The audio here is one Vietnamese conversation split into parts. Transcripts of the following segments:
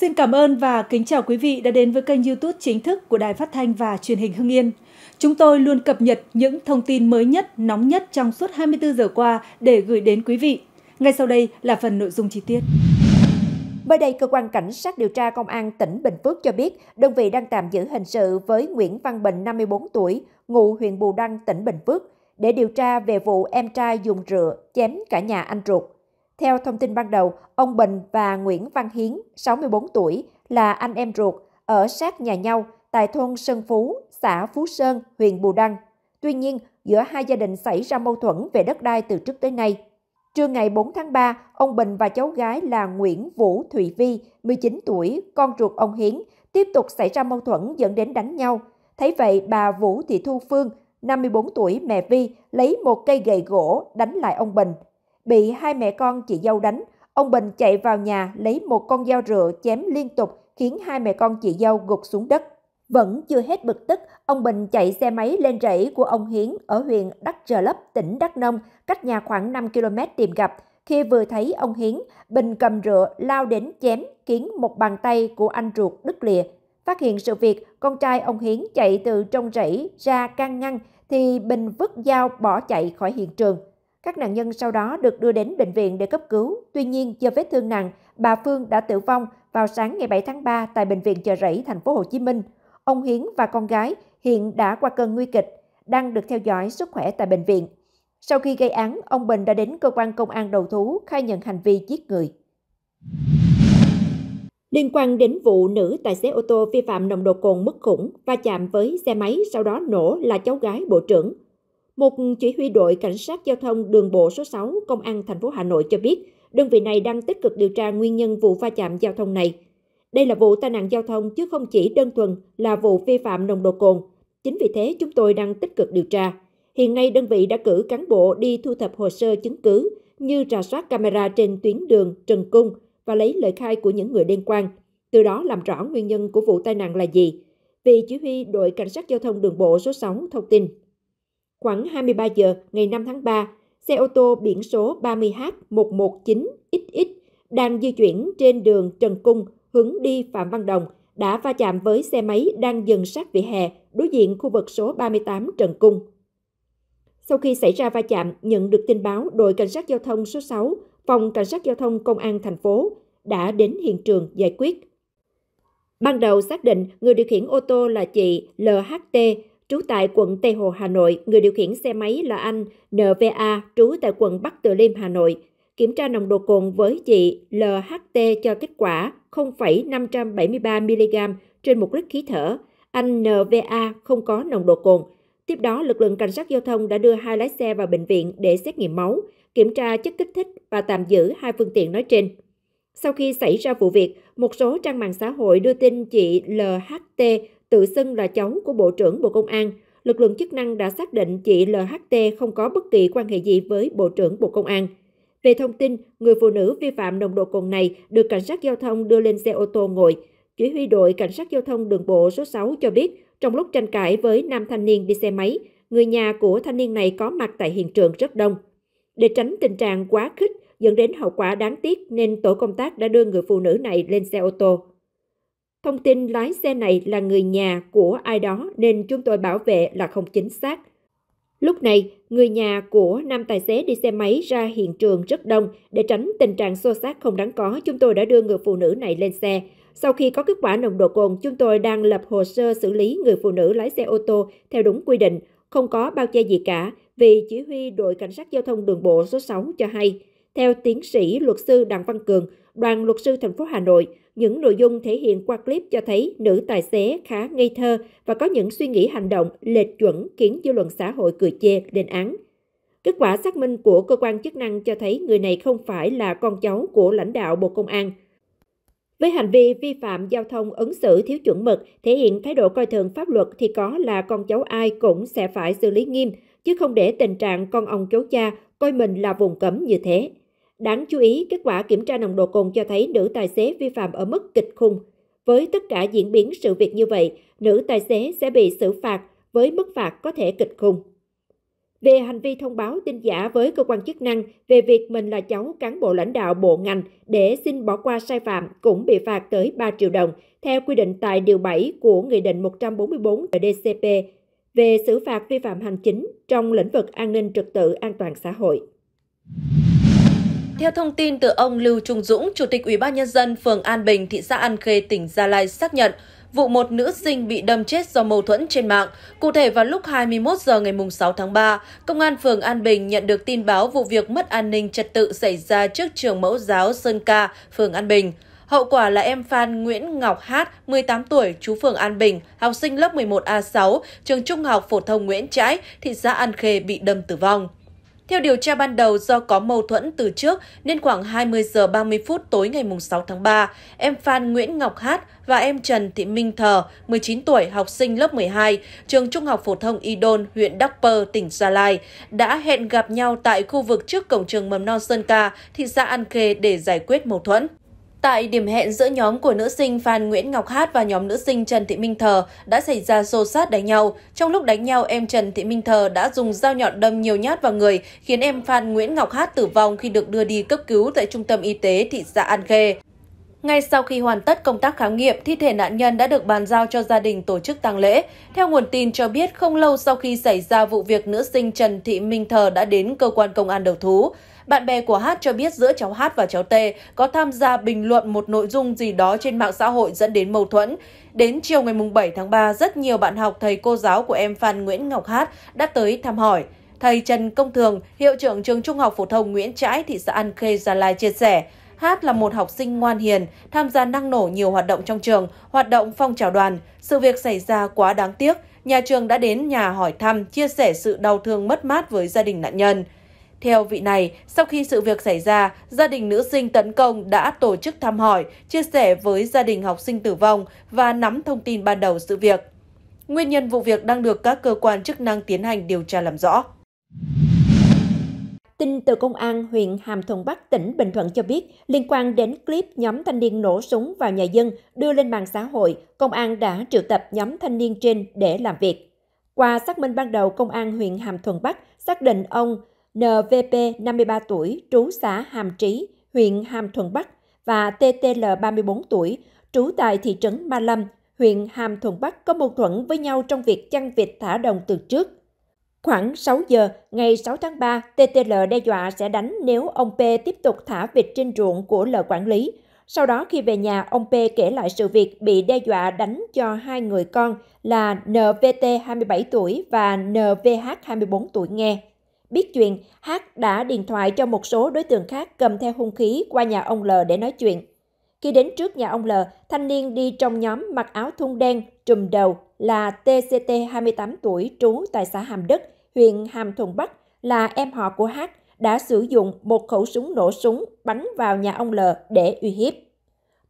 Xin cảm ơn và kính chào quý vị đã đến với kênh YouTube chính thức của Đài Phát thanh và Truyền hình Hưng Yên. Chúng tôi luôn cập nhật những thông tin mới nhất, nóng nhất trong suốt 24 giờ qua để gửi đến quý vị. Ngay sau đây là phần nội dung chi tiết. Mới đây, cơ quan cảnh sát điều tra công an tỉnh Bình Phước cho biết, đơn vị đang tạm giữ hình sự với Nguyễn Văn Bình 54 tuổi, ngụ huyện Bù Đăng, tỉnh Bình Phước để điều tra về vụ em trai dùng rượu chém cả nhà anh ruột. Theo thông tin ban đầu, ông Bình và Nguyễn Văn Hiến, 64 tuổi, là anh em ruột, ở sát nhà nhau tại thôn Sơn Phú, xã Phú Sơn, huyện Bù Đăng. Tuy nhiên, giữa hai gia đình xảy ra mâu thuẫn về đất đai từ trước tới nay. Trưa ngày 4 tháng 3, ông Bình và cháu gái là Nguyễn Vũ Thụy Vi, 19 tuổi, con ruột ông Hiến, tiếp tục xảy ra mâu thuẫn dẫn đến đánh nhau. Thấy vậy, bà Vũ Thị Thu Phương, 54 tuổi mẹ Vi, lấy một cây gậy gỗ đánh lại ông Bình. Bị hai mẹ con chị dâu đánh, ông Bình chạy vào nhà lấy một con dao rựa chém liên tục khiến hai mẹ con chị dâu gục xuống đất. Vẫn chưa hết bực tức, ông Bình chạy xe máy lên rẫy của ông Hiến ở huyện Đắk Rờ Lấp, tỉnh Đắk Nông, cách nhà khoảng 5 km tìm gặp. Khi vừa thấy ông Hiến, Bình cầm rựa lao đến chém khiến một bàn tay của anh ruột đứt lìa. Phát hiện sự việc, con trai ông Hiến chạy từ trong rẫy ra can ngăn thì Bình vứt dao bỏ chạy khỏi hiện trường. Các nạn nhân sau đó được đưa đến bệnh viện để cấp cứu. Tuy nhiên, do vết thương nặng, bà Phương đã tử vong vào sáng ngày 7 tháng 3 tại bệnh viện Chợ Rẫy, thành phố Hồ Chí Minh. Ông Hiến và con gái hiện đã qua cơn nguy kịch, đang được theo dõi sức khỏe tại bệnh viện. Sau khi gây án, ông Bình đã đến cơ quan công an đầu thú khai nhận hành vi giết người. Liên quan đến vụ nữ tài xế ô tô vi phạm nồng độ cồn mức khủng va chạm với xe máy sau đó nổ là cháu gái bộ trưởng, một chỉ huy đội cảnh sát giao thông đường bộ số 6 Công an thành phố Hà Nội cho biết, đơn vị này đang tích cực điều tra nguyên nhân vụ va chạm giao thông này. Đây là vụ tai nạn giao thông chứ không chỉ đơn thuần là vụ vi phạm nồng độ cồn. Chính vì thế chúng tôi đang tích cực điều tra. Hiện nay đơn vị đã cử cán bộ đi thu thập hồ sơ chứng cứ như rà soát camera trên tuyến đường Trần Cung và lấy lời khai của những người liên quan, từ đó làm rõ nguyên nhân của vụ tai nạn là gì. Vị chỉ huy đội cảnh sát giao thông đường bộ số 6 thông tin. Khoảng 23 giờ ngày 5 tháng 3, xe ô tô biển số 30H119XX đang di chuyển trên đường Trần Cung hướng đi Phạm Văn Đồng đã va chạm với xe máy đang dừng sát vỉa hè đối diện khu vực số 38 Trần Cung. Sau khi xảy ra va chạm, nhận được tin báo, đội cảnh sát giao thông số 6, phòng cảnh sát giao thông công an thành phố đã đến hiện trường giải quyết. Ban đầu xác định người điều khiển ô tô là chị LHT, trú tại quận Tây Hồ, Hà Nội, người điều khiển xe máy là anh NVA, trú tại quận Bắc Từ Liêm, Hà Nội. Kiểm tra nồng độ cồn với chị LHT cho kết quả 0,573mg trên một lít khí thở. Anh NVA không có nồng độ cồn. Tiếp đó, lực lượng cảnh sát giao thông đã đưa hai lái xe vào bệnh viện để xét nghiệm máu, kiểm tra chất kích thích và tạm giữ hai phương tiện nói trên. Sau khi xảy ra vụ việc, một số trang mạng xã hội đưa tin chị LHT tự xưng là cháu của Bộ trưởng Bộ Công an, lực lượng chức năng đã xác định chị LHT không có bất kỳ quan hệ gì với Bộ trưởng Bộ Công an. Về thông tin, người phụ nữ vi phạm nồng độ cồn này được cảnh sát giao thông đưa lên xe ô tô ngồi. Chỉ huy đội cảnh sát giao thông đường bộ số 6 cho biết, trong lúc tranh cãi với nam thanh niên đi xe máy, người nhà của thanh niên này có mặt tại hiện trường rất đông. Để tránh tình trạng quá khích dẫn đến hậu quả đáng tiếc nên tổ công tác đã đưa người phụ nữ này lên xe ô tô. Thông tin lái xe này là người nhà của ai đó nên chúng tôi bảo vệ là không chính xác. Lúc này, người nhà của nam tài xế đi xe máy ra hiện trường rất đông. Để tránh tình trạng xô xát không đáng có, chúng tôi đã đưa người phụ nữ này lên xe. Sau khi có kết quả nồng độ cồn, chúng tôi đang lập hồ sơ xử lý người phụ nữ lái xe ô tô theo đúng quy định, không có bao che gì cả, vì chỉ huy đội cảnh sát giao thông đường bộ số 6 cho hay. Theo tiến sĩ luật sư Đặng Văn Cường, đoàn luật sư thành phố Hà Nội, những nội dung thể hiện qua clip cho thấy nữ tài xế khá ngây thơ và có những suy nghĩ hành động lệch chuẩn khiến dư luận xã hội cười chê lên án. Kết quả xác minh của cơ quan chức năng cho thấy người này không phải là con cháu của lãnh đạo Bộ Công an. Với hành vi vi phạm giao thông ứng xử thiếu chuẩn mực, thể hiện thái độ coi thường pháp luật thì có là con cháu ai cũng sẽ phải xử lý nghiêm, chứ không để tình trạng con ông cháu cha coi mình là vùng cấm như thế. Đáng chú ý, kết quả kiểm tra nồng độ cồn cho thấy nữ tài xế vi phạm ở mức kịch khung. Với tất cả diễn biến sự việc như vậy, nữ tài xế sẽ bị xử phạt với mức phạt có thể kịch khung. Về hành vi thông báo tin giả với cơ quan chức năng về việc mình là cháu cán bộ lãnh đạo bộ ngành để xin bỏ qua sai phạm cũng bị phạt tới 3 triệu đồng, theo quy định tại Điều 7 của Nghị định 144 DCP về xử phạt vi phạm hành chính trong lĩnh vực an ninh trật tự an toàn xã hội. Theo thông tin từ ông Lưu Trung Dũng, Chủ tịch Ủy ban Nhân dân phường An Bình, thị xã An Khê, tỉnh Gia Lai xác nhận, vụ một nữ sinh bị đâm chết do mâu thuẫn trên mạng. Cụ thể vào lúc 21 giờ ngày 6 tháng 3, Công an phường An Bình nhận được tin báo vụ việc mất an ninh trật tự xảy ra trước trường mẫu giáo Sơn Ca, phường An Bình. Hậu quả là em Phan Nguyễn Ngọc Hát, 18 tuổi, chú phường An Bình, học sinh lớp 11A6, trường trung học phổ thông Nguyễn Trãi, thị xã An Khê bị đâm tử vong. Theo điều tra ban đầu, do có mâu thuẫn từ trước nên khoảng 20 giờ 30 phút tối ngày 6 tháng 3, em Phan Nguyễn Ngọc Hát và em Trần Thị Minh Thờ, 19 tuổi, học sinh lớp 12, trường Trung học phổ thông Y Đôn, huyện Đắc Pơ, tỉnh Gia Lai, đã hẹn gặp nhau tại khu vực trước cổng trường mầm non Sơn Ca, thị xã An Khê để giải quyết mâu thuẫn. Tại điểm hẹn giữa nhóm của nữ sinh Phan Nguyễn Ngọc Hát và nhóm nữ sinh Trần Thị Minh Thờ đã xảy ra xô xát đánh nhau. Trong lúc đánh nhau, em Trần Thị Minh Thờ đã dùng dao nhọn đâm nhiều nhát vào người, khiến em Phan Nguyễn Ngọc Hát tử vong khi được đưa đi cấp cứu tại Trung tâm Y tế thị xã An Khê. Ngay sau khi hoàn tất công tác khám nghiệm, thi thể nạn nhân đã được bàn giao cho gia đình tổ chức tang lễ. Theo nguồn tin cho biết, không lâu sau khi xảy ra vụ việc nữ sinh Trần Thị Minh Thờ đã đến cơ quan công an đầu thú. Bạn bè của Hát cho biết giữa cháu Hát và cháu T có tham gia bình luận một nội dung gì đó trên mạng xã hội dẫn đến mâu thuẫn. Đến chiều ngày 7 tháng 3, rất nhiều bạn học thầy cô giáo của em Phan Nguyễn Ngọc Hát đã tới thăm hỏi. Thầy Trần Công Thường, hiệu trưởng trường Trung học phổ thông Nguyễn Trãi, thị xã An Khê, Gia Lai chia sẻ, Hát là một học sinh ngoan hiền, tham gia năng nổ nhiều hoạt động trong trường, hoạt động phong trào đoàn. Sự việc xảy ra quá đáng tiếc, nhà trường đã đến nhà hỏi thăm, chia sẻ sự đau thương mất mát với gia đình nạn nhân. Theo vị này, sau khi sự việc xảy ra, gia đình nữ sinh tấn công đã tổ chức thăm hỏi, chia sẻ với gia đình học sinh tử vong và nắm thông tin ban đầu sự việc. Nguyên nhân vụ việc đang được các cơ quan chức năng tiến hành điều tra làm rõ. Tin từ Công an huyện Hàm Thuận Bắc, tỉnh Bình Thuận cho biết, liên quan đến clip nhóm thanh niên nổ súng vào nhà dân đưa lên mạng xã hội, Công an đã triệu tập nhóm thanh niên trên để làm việc. Qua xác minh ban đầu, Công an huyện Hàm Thuận Bắc xác định ông NVP 53 tuổi, trú xã Hàm Trí, huyện Hàm Thuận Bắc và TTL 34 tuổi, trú tại thị trấn Ma Lâm, huyện Hàm Thuận Bắc có mâu thuẫn với nhau trong việc chăn vịt thả đồng từ trước. Khoảng 6 giờ ngày 6 tháng 3, TTL đe dọa sẽ đánh nếu ông P tiếp tục thả vịt trên ruộng của L quản lý. Sau đó khi về nhà, ông P kể lại sự việc bị đe dọa đánh cho hai người con là NVT 27 tuổi và NVH 24 tuổi nghe. Biết chuyện, H đã điện thoại cho một số đối tượng khác cầm theo hung khí qua nhà ông L để nói chuyện. Khi đến trước nhà ông L, thanh niên đi trong nhóm mặc áo thun đen, trùm đầu là TCT 28 tuổi trú tại xã Hàm Đức, huyện Hàm Thuận Bắc là em họ của H đã sử dụng một khẩu súng nổ súng bắn vào nhà ông L để uy hiếp.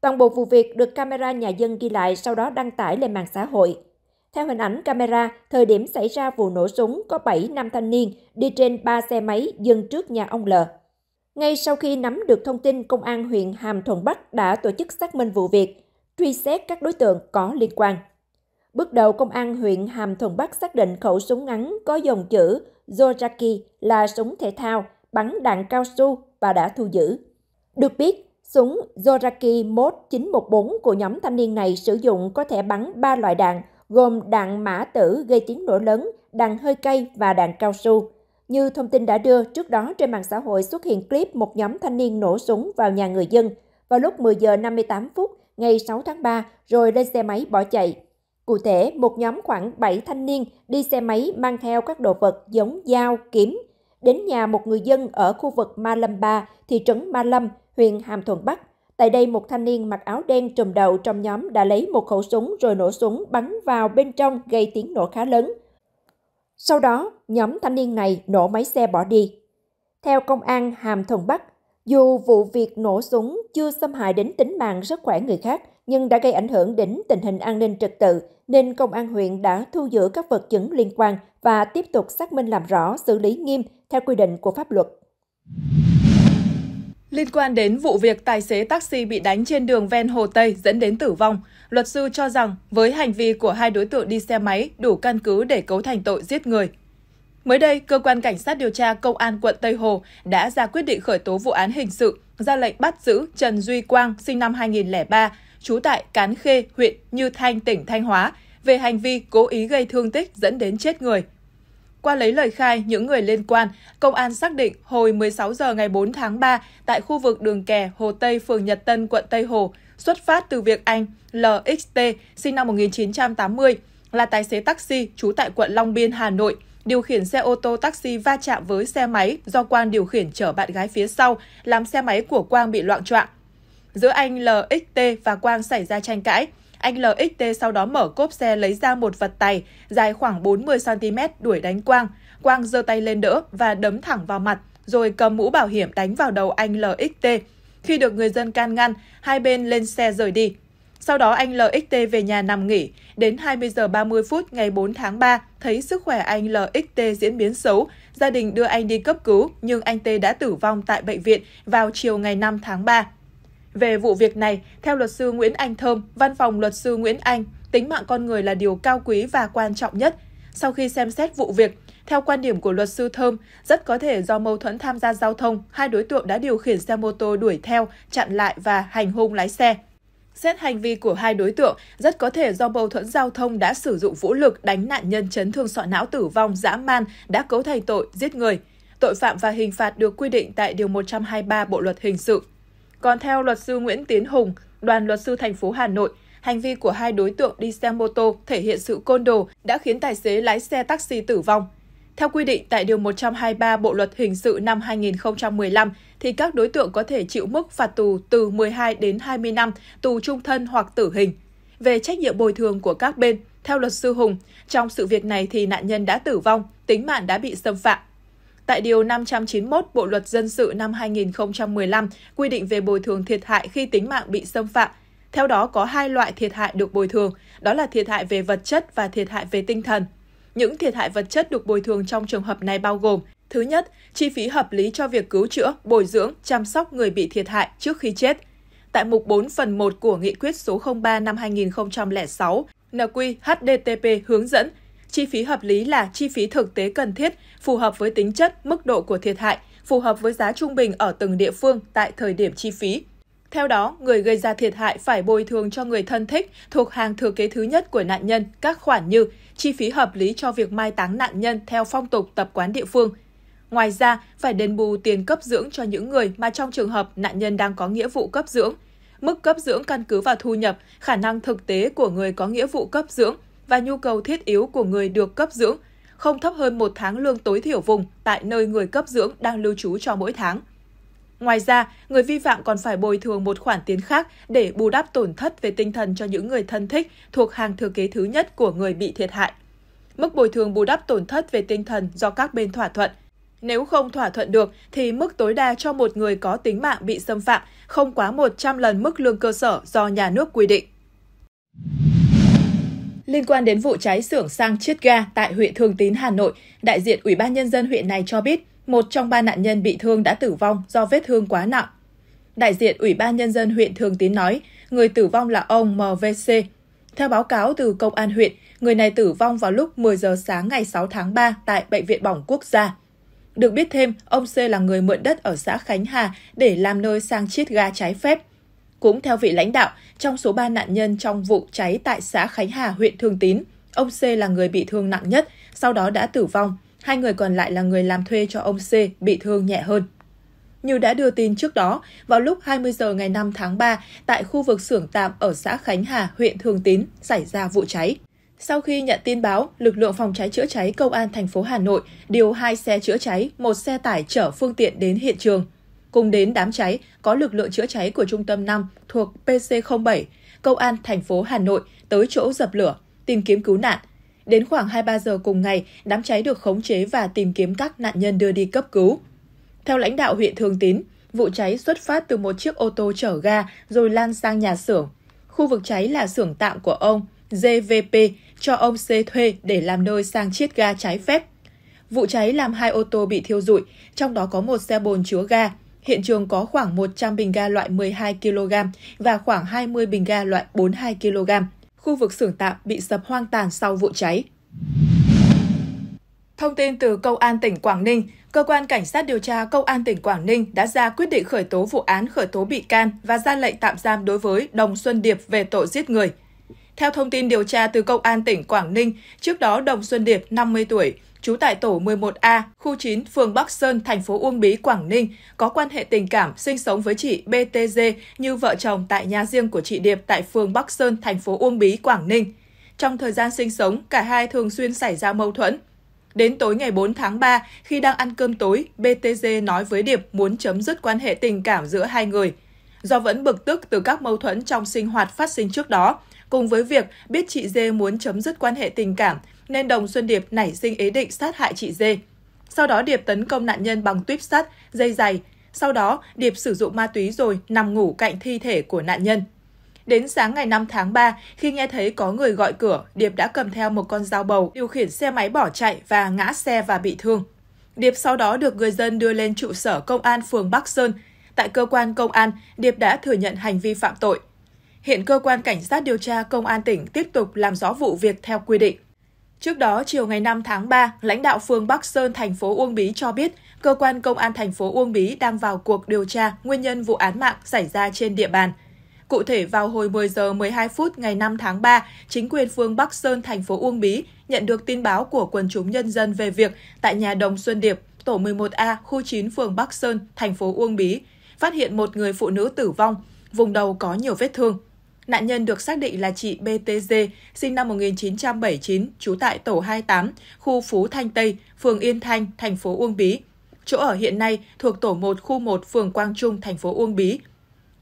Toàn bộ vụ việc được camera nhà dân ghi lại sau đó đăng tải lên mạng xã hội. Theo hình ảnh camera, thời điểm xảy ra vụ nổ súng có 7 nam thanh niên đi trên 3 xe máy dừng trước nhà ông L. Ngay sau khi nắm được thông tin, Công an huyện Hàm Thuận Bắc đã tổ chức xác minh vụ việc, truy xét các đối tượng có liên quan. Bước đầu, Công an huyện Hàm Thuận Bắc xác định khẩu súng ngắn có dòng chữ Zoraki là súng thể thao, bắn đạn cao su và đã thu giữ. Được biết, súng Zoraki Mod 914 của nhóm thanh niên này sử dụng có thể bắn 3 loại đạn – gồm đạn mã tử gây tiếng nổ lớn, đạn hơi cay và đạn cao su. Như thông tin đã đưa, trước đó trên mạng xã hội xuất hiện clip một nhóm thanh niên nổ súng vào nhà người dân vào lúc 10 giờ 58 phút ngày 6 tháng 3 rồi lên xe máy bỏ chạy. Cụ thể, một nhóm khoảng 7 thanh niên đi xe máy mang theo các đồ vật giống dao, kiếm đến nhà một người dân ở khu vực Ma Lâm Ba, thị trấn Ma Lâm, huyện Hàm Thuận Bắc Tại đây, một thanh niên mặc áo đen trùm đầu trong nhóm đã lấy một khẩu súng rồi nổ súng bắn vào bên trong gây tiếng nổ khá lớn. Sau đó, nhóm thanh niên này nổ máy xe bỏ đi. Theo công an Hàm Thuận Bắc, dù vụ việc nổ súng chưa xâm hại đến tính mạng sức khỏe người khác, nhưng đã gây ảnh hưởng đến tình hình an ninh trật tự, nên công an huyện đã thu giữ các vật chứng liên quan và tiếp tục xác minh làm rõ, xử lý nghiêm theo quy định của pháp luật. Liên quan đến vụ việc tài xế taxi bị đánh trên đường ven Hồ Tây dẫn đến tử vong, luật sư cho rằng với hành vi của hai đối tượng đi xe máy đủ căn cứ để cấu thành tội giết người. Mới đây, cơ quan cảnh sát điều tra công an quận Tây Hồ đã ra quyết định khởi tố vụ án hình sự, ra lệnh bắt giữ Trần Duy Quang sinh năm 2003, trú tại Cán Khê, huyện Như Thanh, tỉnh Thanh Hóa về hành vi cố ý gây thương tích dẫn đến chết người. Qua lấy lời khai những người liên quan, công an xác định hồi 16 giờ ngày 4 tháng 3 tại khu vực đường kè Hồ Tây, phường Nhật Tân, quận Tây Hồ, xuất phát từ việc anh LXT, sinh năm 1980, là tài xế taxi trú tại quận Long Biên, Hà Nội, điều khiển xe ô tô taxi va chạm với xe máy do Quang điều khiển chở bạn gái phía sau, làm xe máy của Quang bị loạn trọng. Giữa anh LXT và Quang xảy ra tranh cãi, anh LXT sau đó mở cốp xe lấy ra một vật tay dài khoảng 40cm đuổi đánh Quang. Quang giơ tay lên đỡ và đấm thẳng vào mặt, rồi cầm mũ bảo hiểm đánh vào đầu anh LXT. Khi được người dân can ngăn, hai bên lên xe rời đi. Sau đó anh LXT về nhà nằm nghỉ. Đến 20 giờ 30 phút ngày 4 tháng 3, thấy sức khỏe anh LXT diễn biến xấu, gia đình đưa anh đi cấp cứu nhưng anh T đã tử vong tại bệnh viện vào chiều ngày 5 tháng 3. Về vụ việc này, theo luật sư Nguyễn Anh Thơm, văn phòng luật sư Nguyễn Anh, tính mạng con người là điều cao quý và quan trọng nhất. Sau khi xem xét vụ việc, theo quan điểm của luật sư Thơm, rất có thể do mâu thuẫn tham gia giao thông, hai đối tượng đã điều khiển xe mô tô đuổi theo, chặn lại và hành hung lái xe. Xét hành vi của hai đối tượng, rất có thể do mâu thuẫn giao thông đã sử dụng vũ lực đánh nạn nhân chấn thương sọ não tử vong dã man đã cấu thành tội giết người. Tội phạm và hình phạt được quy định tại Điều 123 Bộ Luật Hình sự. Còn theo luật sư Nguyễn Tiến Hùng, đoàn luật sư thành phố Hà Nội, hành vi của hai đối tượng đi xe mô tô thể hiện sự côn đồ đã khiến tài xế lái xe taxi tử vong. Theo quy định tại Điều 123 Bộ Luật Hình sự năm 2015, thì các đối tượng có thể chịu mức phạt tù từ 12 đến 20 năm, tù trung thân hoặc tử hình. Về trách nhiệm bồi thường của các bên, theo luật sư Hùng, trong sự việc này thì nạn nhân đã tử vong, tính mạng đã bị xâm phạm tại Điều 591 Bộ Luật Dân sự năm 2015 quy định về bồi thường thiệt hại khi tính mạng bị xâm phạm. Theo đó, có hai loại thiệt hại được bồi thường, đó là thiệt hại về vật chất và thiệt hại về tinh thần. Những thiệt hại vật chất được bồi thường trong trường hợp này bao gồm Thứ nhất, chi phí hợp lý cho việc cứu chữa, bồi dưỡng, chăm sóc người bị thiệt hại trước khi chết. Tại mục 4 phần 1 của Nghị quyết số 03 năm 2006, NQ HDTP hướng dẫn Chi phí hợp lý là chi phí thực tế cần thiết, phù hợp với tính chất, mức độ của thiệt hại, phù hợp với giá trung bình ở từng địa phương tại thời điểm chi phí. Theo đó, người gây ra thiệt hại phải bồi thường cho người thân thích thuộc hàng thừa kế thứ nhất của nạn nhân các khoản như chi phí hợp lý cho việc mai táng nạn nhân theo phong tục tập quán địa phương. Ngoài ra, phải đền bù tiền cấp dưỡng cho những người mà trong trường hợp nạn nhân đang có nghĩa vụ cấp dưỡng. Mức cấp dưỡng căn cứ vào thu nhập, khả năng thực tế của người có nghĩa vụ cấp dưỡng – và nhu cầu thiết yếu của người được cấp dưỡng, không thấp hơn một tháng lương tối thiểu vùng tại nơi người cấp dưỡng đang lưu trú cho mỗi tháng. Ngoài ra, người vi phạm còn phải bồi thường một khoản tiền khác để bù đắp tổn thất về tinh thần cho những người thân thích thuộc hàng thừa kế thứ nhất của người bị thiệt hại. Mức bồi thường bù đắp tổn thất về tinh thần do các bên thỏa thuận. Nếu không thỏa thuận được thì mức tối đa cho một người có tính mạng bị xâm phạm không quá 100 lần mức lương cơ sở do nhà nước quy định. Liên quan đến vụ cháy xưởng sang chiết ga tại huyện Thường Tín, Hà Nội, đại diện Ủy ban Nhân dân huyện này cho biết một trong ba nạn nhân bị thương đã tử vong do vết thương quá nặng. Đại diện Ủy ban Nhân dân huyện Thường Tín nói, người tử vong là ông MVC. Theo báo cáo từ Công an huyện, người này tử vong vào lúc 10 giờ sáng ngày 6 tháng 3 tại Bệnh viện Bỏng Quốc gia. Được biết thêm, ông C là người mượn đất ở xã Khánh Hà để làm nơi sang chiết ga trái phép. Cũng theo vị lãnh đạo, trong số 3 nạn nhân trong vụ cháy tại xã Khánh Hà, huyện Thường Tín, ông C là người bị thương nặng nhất, sau đó đã tử vong. Hai người còn lại là người làm thuê cho ông C bị thương nhẹ hơn. Như đã đưa tin trước đó, vào lúc 20 giờ ngày 5 tháng 3, tại khu vực xưởng tạm ở xã Khánh Hà, huyện Thường Tín, xảy ra vụ cháy. Sau khi nhận tin báo, lực lượng phòng cháy chữa cháy công an thành phố Hà Nội điều hai xe chữa cháy, một xe tải chở phương tiện đến hiện trường. Cùng đến đám cháy có lực lượng chữa cháy của Trung tâm 5 thuộc PC07, Công an thành phố Hà Nội tới chỗ dập lửa, tìm kiếm cứu nạn. Đến khoảng 23 giờ cùng ngày, đám cháy được khống chế và tìm kiếm các nạn nhân đưa đi cấp cứu. Theo lãnh đạo huyện Thường Tín, vụ cháy xuất phát từ một chiếc ô tô chở ga rồi lan sang nhà xưởng. Khu vực cháy là xưởng tạm của ông gvp cho ông C thuê để làm nơi sang chiết ga trái phép. Vụ cháy làm hai ô tô bị thiêu rụi, trong đó có một xe bồn chứa ga. Hiện trường có khoảng 100 bình ga loại 12 kg và khoảng 20 bình ga loại 42 kg. Khu vực xưởng tạm bị sập hoang tàn sau vụ cháy. Thông tin từ Công an tỉnh Quảng Ninh, Cơ quan Cảnh sát điều tra Công an tỉnh Quảng Ninh đã ra quyết định khởi tố vụ án khởi tố bị can và ra lệnh tạm giam đối với Đồng Xuân Điệp về tội giết người. Theo thông tin điều tra từ Công an tỉnh Quảng Ninh, trước đó Đồng Xuân Điệp, 50 tuổi, trú tại tổ 11A, khu 9, phường Bắc Sơn, thành phố Uông Bí, Quảng Ninh, có quan hệ tình cảm sinh sống với chị BTG như vợ chồng tại nhà riêng của chị Điệp tại phường Bắc Sơn, thành phố Uông Bí, Quảng Ninh. Trong thời gian sinh sống, cả hai thường xuyên xảy ra mâu thuẫn. Đến tối ngày 4 tháng 3, khi đang ăn cơm tối, BTG nói với Điệp muốn chấm dứt quan hệ tình cảm giữa hai người. Do vẫn bực tức từ các mâu thuẫn trong sinh hoạt phát sinh trước đó, cùng với việc biết chị Dê muốn chấm dứt quan hệ tình cảm, nên Đồng Xuân Điệp nảy sinh ý định sát hại chị Dê. Sau đó Điệp tấn công nạn nhân bằng tuyếp sắt, dây dày. Sau đó, Điệp sử dụng ma túy rồi nằm ngủ cạnh thi thể của nạn nhân. Đến sáng ngày 5 tháng 3, khi nghe thấy có người gọi cửa, Điệp đã cầm theo một con dao bầu, điều khiển xe máy bỏ chạy và ngã xe và bị thương. Điệp sau đó được người dân đưa lên trụ sở công an phường Bắc Sơn. Tại cơ quan công an, Điệp đã thừa nhận hành vi phạm tội. Hiện cơ quan cảnh sát điều tra công an tỉnh tiếp tục làm rõ vụ việc theo quy định. Trước đó, chiều ngày 5 tháng 3, lãnh đạo phường Bắc Sơn, thành phố Uông Bí cho biết, cơ quan công an thành phố Uông Bí đang vào cuộc điều tra nguyên nhân vụ án mạng xảy ra trên địa bàn. Cụ thể, vào hồi 10 giờ 12 phút ngày 5 tháng 3, chính quyền phường Bắc Sơn, thành phố Uông Bí nhận được tin báo của quần chúng nhân dân về việc tại nhà Đồng Xuân Điệp, tổ 11A, khu 9 phường Bắc Sơn, thành phố Uông Bí, phát hiện một người phụ nữ tử vong, vùng đầu có nhiều vết thương. Nạn nhân được xác định là chị BTG, sinh năm 1979, trú tại tổ 28, khu Phú Thanh Tây, phường Yên Thanh, thành phố Uông Bí. Chỗ ở hiện nay thuộc tổ 1, khu 1, phường Quang Trung, thành phố Uông Bí.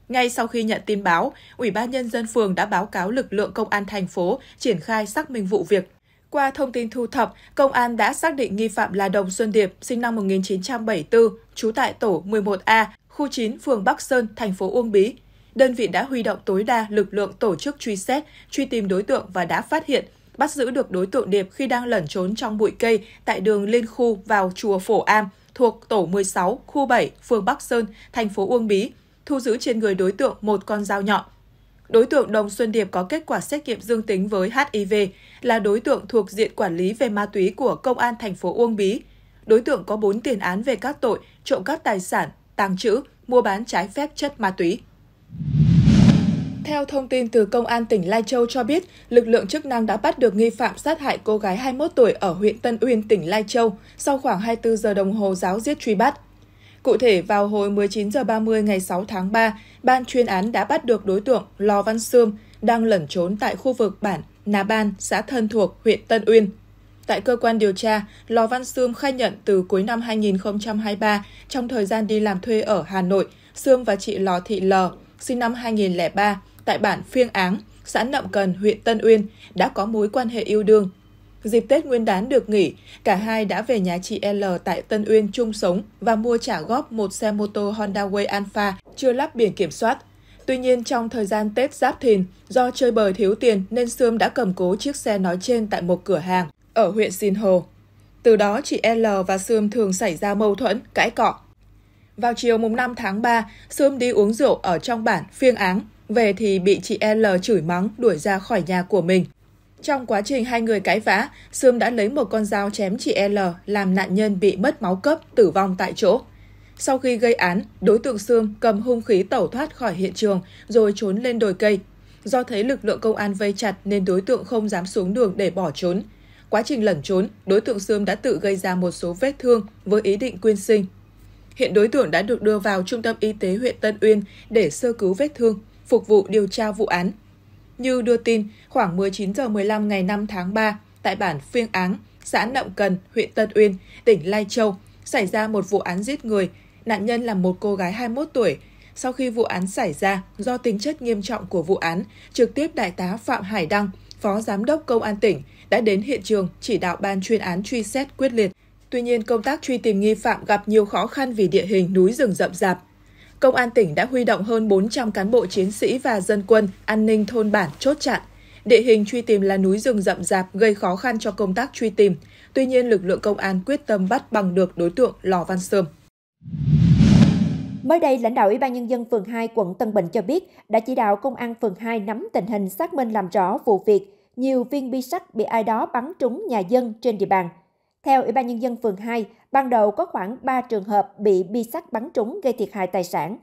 Ngay sau khi nhận tin báo, Ủy ban Nhân dân phường đã báo cáo lực lượng công an thành phố triển khai xác minh vụ việc. Qua thông tin thu thập, công an đã xác định nghi phạm là Đồng Xuân Điệp, sinh năm 1974, trú tại tổ 11A, khu 9, phường Bắc Sơn, thành phố Uông Bí, đơn vị đã huy động tối đa lực lượng tổ chức truy xét, truy tìm đối tượng và đã phát hiện, bắt giữ được đối tượng Điệp khi đang lẩn trốn trong bụi cây tại đường liên khu vào chùa Phổ Am thuộc tổ 16, khu 7, phường Bắc Sơn, thành phố Uông Bí, thu giữ trên người đối tượng một con dao nhọn. Đối tượng Đồng Xuân Điệp có kết quả xét nghiệm dương tính với HIV, là đối tượng thuộc diện quản lý về ma túy của Công an thành phố Uông Bí. Đối tượng có 4 tiền án về các tội trộm cắp tài sản, tàng trữ, mua bán trái phép chất ma túy. Theo thông tin từ Công an tỉnh Lai Châu cho biết, lực lượng chức năng đã bắt được nghi phạm sát hại cô gái 21 tuổi ở huyện Tân Uyên, tỉnh Lai Châu sau khoảng 24 giờ đồng hồ giáo giết truy bắt. Cụ thể, vào hồi 19 h 30 ngày 6 tháng 3, ban chuyên án đã bắt được đối tượng Lò Văn Sương đang lẩn trốn tại khu vực bản Nà Ban, xã Thân Thuộc, huyện Tân Uyên. Tại cơ quan điều tra, Lò Văn Sương khai nhận từ cuối năm 2023, trong thời gian đi làm thuê ở Hà Nội, Sương và chị Lò Thị Lờ sinh năm 2003, tại bản Phiêng Áng, xã Nậm Cần, huyện Tân Uyên, đã có mối quan hệ yêu đương. Dịp Tết Nguyên đán được nghỉ, cả hai đã về nhà chị L tại Tân Uyên chung sống và mua trả góp một xe mô tô Honda Way Alpha chưa lắp biển kiểm soát. Tuy nhiên, trong thời gian Tết Giáp Thìn, do chơi bời thiếu tiền nên Sươm đã cầm cố chiếc xe nói trên tại một cửa hàng ở huyện Sinh Hồ. Từ đó, chị L và Sươm thường xảy ra mâu thuẫn, cãi cọ. Vào chiều mùng 5 tháng 3, Sươm đi uống rượu ở trong bản Phiêng Áng, về thì bị chị L chửi mắng đuổi ra khỏi nhà của mình. Trong quá trình hai người cãi vã, Sươm đã lấy một con dao chém chị L làm nạn nhân bị mất máu cấp, tử vong tại chỗ. Sau khi gây án, đối tượng Sươm cầm hung khí tẩu thoát khỏi hiện trường rồi trốn lên đồi cây. Do thấy lực lượng công an vây chặt nên đối tượng không dám xuống đường để bỏ trốn. Quá trình lẩn trốn, đối tượng Sươm đã tự gây ra một số vết thương với ý định quyên sinh Hiện đối tượng đã được đưa vào Trung tâm Y tế huyện Tân Uyên để sơ cứu vết thương, phục vụ điều tra vụ án. Như đưa tin, khoảng 19 giờ 15 ngày 5 tháng 3, tại bản Phiêng Áng, xã Nậm Cần, huyện Tân Uyên, tỉnh Lai Châu, xảy ra một vụ án giết người. Nạn nhân là một cô gái 21 tuổi. Sau khi vụ án xảy ra, do tính chất nghiêm trọng của vụ án, trực tiếp Đại tá Phạm Hải Đăng, Phó Giám đốc Công an tỉnh, đã đến hiện trường chỉ đạo ban chuyên án truy xét quyết liệt, Tuy nhiên, công tác truy tìm nghi phạm gặp nhiều khó khăn vì địa hình núi rừng rậm rạp. Công an tỉnh đã huy động hơn 400 cán bộ chiến sĩ và dân quân, an ninh thôn bản chốt chặn. Địa hình truy tìm là núi rừng rậm rạp gây khó khăn cho công tác truy tìm. Tuy nhiên, lực lượng công an quyết tâm bắt bằng được đối tượng Lò Văn Sơm. Mới đây, lãnh đạo Ủy ban Nhân dân phường 2 quận Tân Bình cho biết đã chỉ đạo công an phường 2 nắm tình hình xác minh làm rõ vụ việc nhiều viên bi sắt bị ai đó bắn trúng nhà dân trên địa bàn. Theo Ủy ban Nhân dân phường 2, ban đầu có khoảng 3 trường hợp bị bi sắt bắn trúng gây thiệt hại tài sản.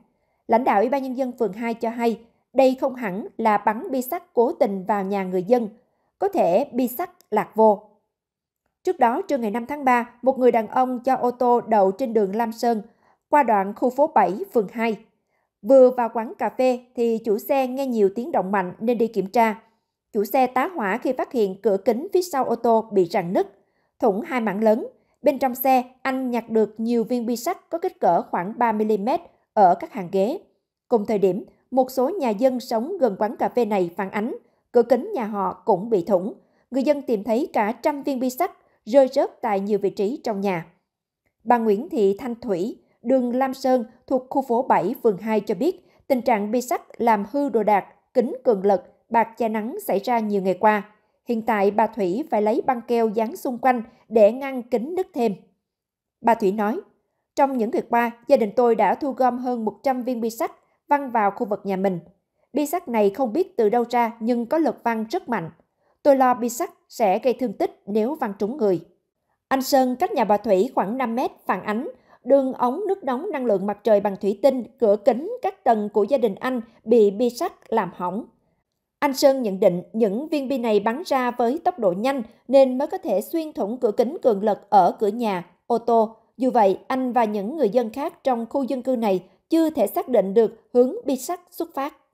Lãnh đạo Ủy ban Nhân dân phường 2 cho hay, đây không hẳn là bắn bi sắt cố tình vào nhà người dân, có thể bi sắt lạc vô. Trước đó, trưa ngày 5 tháng 3, một người đàn ông cho ô tô đậu trên đường Lam Sơn, qua đoạn khu phố 7, phường 2. Vừa vào quán cà phê thì chủ xe nghe nhiều tiếng động mạnh nên đi kiểm tra. Chủ xe tá hỏa khi phát hiện cửa kính phía sau ô tô bị rạn nứt thủng hai mảng lớn. Bên trong xe, anh nhặt được nhiều viên bi sắt có kích cỡ khoảng 3mm ở các hàng ghế. Cùng thời điểm, một số nhà dân sống gần quán cà phê này phản ánh, cửa kính nhà họ cũng bị thủng. Người dân tìm thấy cả trăm viên bi sắt rơi rớt tại nhiều vị trí trong nhà. Bà Nguyễn Thị Thanh Thủy, đường Lam Sơn thuộc khu phố 7, phường 2 cho biết, tình trạng bi sắt làm hư đồ đạc, kính cường lực, bạc che nắng xảy ra nhiều ngày qua. Hiện tại bà Thủy phải lấy băng keo dán xung quanh để ngăn kính nứt thêm. Bà Thủy nói, trong những ngày qua, gia đình tôi đã thu gom hơn 100 viên bi sắt văng vào khu vực nhà mình. Bi sắt này không biết từ đâu ra nhưng có lực văng rất mạnh. Tôi lo bi sắt sẽ gây thương tích nếu văng trúng người. Anh Sơn cách nhà bà Thủy khoảng 5 mét phản ánh đường ống nước nóng năng lượng mặt trời bằng thủy tinh, cửa kính các tầng của gia đình anh bị bi sắt làm hỏng. Anh Sơn nhận định những viên bi này bắn ra với tốc độ nhanh nên mới có thể xuyên thủng cửa kính cường lực ở cửa nhà, ô tô. Dù vậy, anh và những người dân khác trong khu dân cư này chưa thể xác định được hướng bi sắt xuất phát.